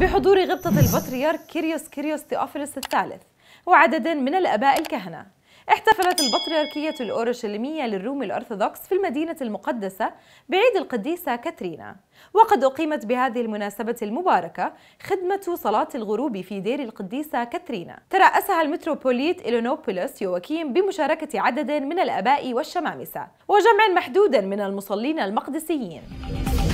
بحضور غبطة البطريرك كيريوس كيريوس تيوفيلوس الثالث وعدد من الآباء الكهنة احتفلت البطريركية الأورشليمية للروم الأرثوذكس في المدينة المقدسة بعيد القديسة كاترينا وقد أقيمت بهذه المناسبة المباركة خدمة صلاة الغروب في دير القديسة كاترينا ترأسها المتروبوليت إلونوبولوس يوكيم بمشاركة عدد من الأباء والشمامسة وجمع محدود من المصلين المقدسيين